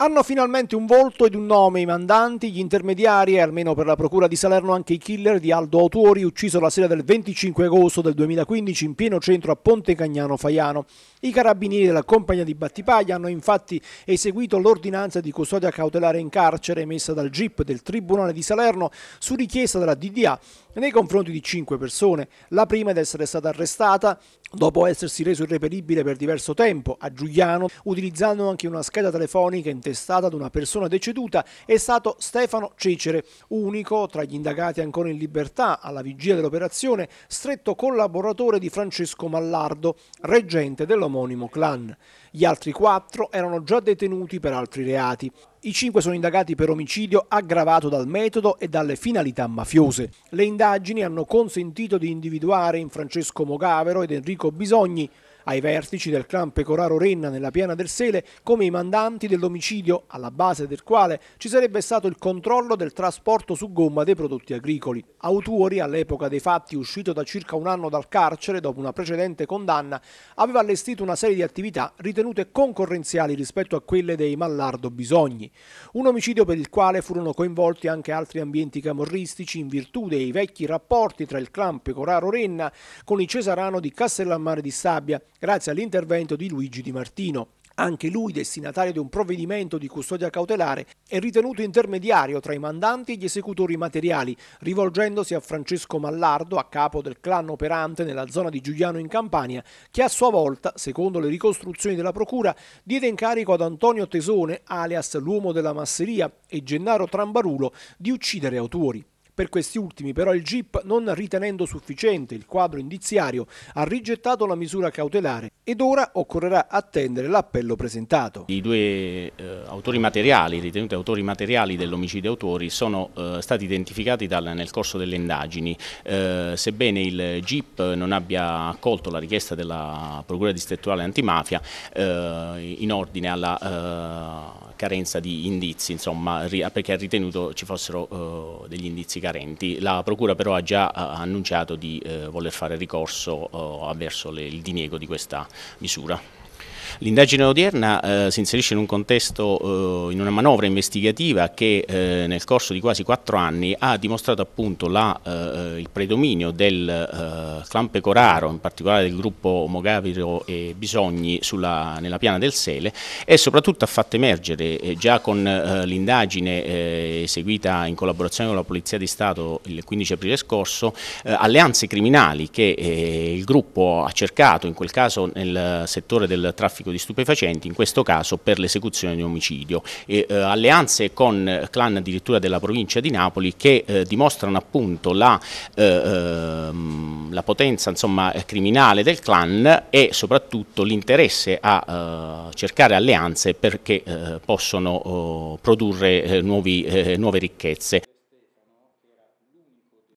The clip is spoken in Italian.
Hanno finalmente un volto ed un nome i mandanti, gli intermediari e almeno per la Procura di Salerno anche i killer di Aldo Autori ucciso la sera del 25 agosto del 2015 in pieno centro a Ponte Cagnano Faiano. I carabinieri della compagnia di Battipaglia hanno infatti eseguito l'ordinanza di custodia cautelare in carcere emessa dal GIP del Tribunale di Salerno su richiesta della DDA nei confronti di cinque persone, la prima ad essere stata arrestata dopo essersi reso irreperibile per diverso tempo a Giuliano, utilizzando anche una scheda telefonica in intestata ad una persona deceduta è stato Stefano Cecere, unico tra gli indagati ancora in libertà alla vigilia dell'operazione, stretto collaboratore di Francesco Mallardo, reggente dell'omonimo clan. Gli altri quattro erano già detenuti per altri reati. I cinque sono indagati per omicidio aggravato dal metodo e dalle finalità mafiose. Le indagini hanno consentito di individuare in Francesco Mogavero ed Enrico Bisogni ai vertici del clan Pecoraro Renna nella piana del Sele come i mandanti dell'omicidio alla base del quale ci sarebbe stato il controllo del trasporto su gomma dei prodotti agricoli. Autuori, all'epoca dei fatti uscito da circa un anno dal carcere dopo una precedente condanna, aveva allestito una serie di attività ritenute concorrenziali rispetto a quelle dei Mallardo Bisogni. Un omicidio per il quale furono coinvolti anche altri ambienti camorristici in virtù dei vecchi rapporti tra il clan Pecoraro Renna con i Cesarano di Castellammare di Stabia grazie all'intervento di Luigi Di Martino. Anche lui, destinatario di un provvedimento di custodia cautelare, è ritenuto intermediario tra i mandanti e gli esecutori materiali, rivolgendosi a Francesco Mallardo, a capo del clan operante nella zona di Giuliano in Campania, che a sua volta, secondo le ricostruzioni della procura, diede incarico ad Antonio Tesone, alias l'uomo della masseria, e Gennaro Trambarulo di uccidere autori. Per questi ultimi però il GIP, non ritenendo sufficiente il quadro indiziario, ha rigettato la misura cautelare ed ora occorrerà attendere l'appello presentato. I due eh, autori materiali, ritenuti autori materiali dell'omicidio autori, sono eh, stati identificati dal, nel corso delle indagini. Eh, sebbene il GIP non abbia accolto la richiesta della Procura distrettuale antimafia eh, in ordine alla eh, carenza di indizi, insomma, perché ha ritenuto ci fossero eh, degli indizi carenti. La Procura però ha già annunciato di voler fare ricorso verso le, il diniego di questa misura. L'indagine odierna eh, si inserisce in un contesto, eh, in una manovra investigativa che eh, nel corso di quasi quattro anni ha dimostrato appunto la, eh, il predominio del eh, clan Pecoraro, in particolare del gruppo Mogaviro e Bisogni sulla, nella piana del Sele e soprattutto ha fatto emergere eh, già con l'indagine eseguita in collaborazione con la Polizia di Stato il 15 aprile scorso alleanze criminali che il gruppo ha cercato in quel caso nel settore del traffico traffico di stupefacenti, in questo caso per l'esecuzione di omicidio. E, eh, alleanze con eh, clan addirittura della provincia di Napoli che eh, dimostrano appunto la, eh, ehm, la potenza insomma, eh, criminale del clan e soprattutto l'interesse a cercare alleanze perché possono oh, produrre nuovi, nuove ricchezze.